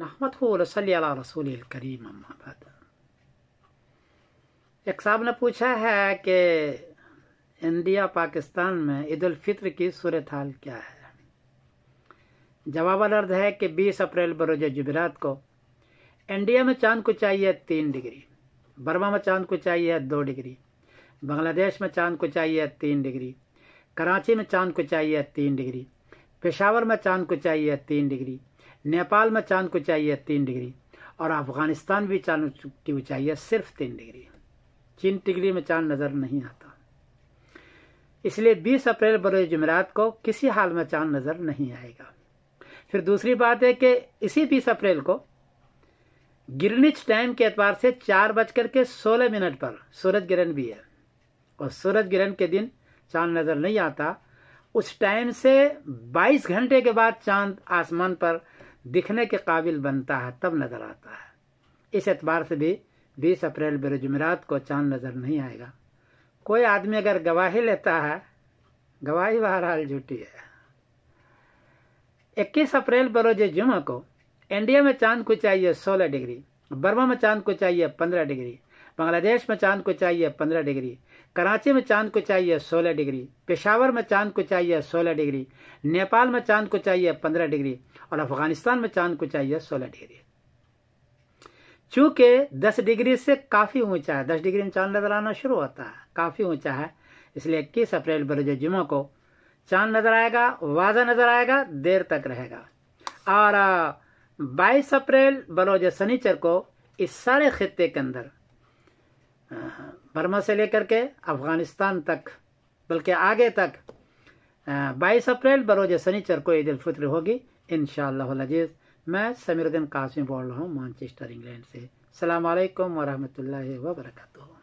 हो रसली अला रसूल करीम अम्माबाद एक साहब ने पूछा है कि इंडिया पाकिस्तान में ईद फितर की सूरत हाल क्या है जवाब अर्द है कि 20 अप्रैल बरोज जुबरात को इंडिया में चांद को चाहिए तीन डिग्री बर्मा में चांद को चाहिए दो डिग्री बांग्लादेश में चांद को चाहिए तीन डिग्री कराची में चांद को चाहिए तीन डिग्री पेशावर में चांद को चाहिए तीन डिग्री नेपाल में चांद को चाहिए तीन डिग्री और अफगानिस्तान भी चांद की ऊंचाई है सिर्फ तीन डिग्री तीन डिग्री में चांद नज़र नहीं आता इसलिए 20 अप्रैल बरोज जुमेरात को किसी हाल में चांद नज़र नहीं आएगा फिर दूसरी बात है कि इसी बीस अप्रैल को गिरनिच टाइम के एतबार से चार बज करके सोलह मिनट पर सूरज ग्रहण भी है और सूरज ग्रहण के दिन चांद नज़र नहीं आता उस टाइम से 22 घंटे के बाद चांद आसमान पर दिखने के काबिल बनता है तब नजर आता है इस एतबार से भी बीस अप्रैल बरजुमरात को चांद नजर नहीं आएगा कोई आदमी अगर गवाही लेता है गवाही बहरहाल झूठी है 21 अप्रैल बरोज जुमा को इंडिया में चांद को चाहिए 16 डिग्री बर्मा में चांद को चाहिए 15 डिग्री बांग्लादेश में चांद को चाहिए 15 डिग्री कराची में चांद को चाहिए 16 डिग्री पेशावर में चांद को चाहिए 16 डिग्री नेपाल में चांद को चाहिए 15 डिग्री और अफगानिस्तान में चांद को चाहिए 16 डिग्री चूंकि 10 डिग्री से काफ़ी ऊंचा है 10 डिग्री में चांद नजर आना शुरू होता है काफ़ी ऊंचा है इसलिए इक्कीस अप्रैल बरोज जुमा को चांद नजर आएगा वाजा नजर आएगा देर तक रहेगा और बाईस अप्रैल बलोज शनिचर को इस सारे खत्ते के अंदर बर्मा से लेकर के अफगानिस्तान तक बल्कि आगे तक बाईस अप्रैल बरोज सनीचर को ईद फित्र होगी इन शजीज़ मैं समीरुद्दीन कासिम बोल रहा हूँ मानचेस्टर इंग्लैंड से अल्लाम वरहमल वर्का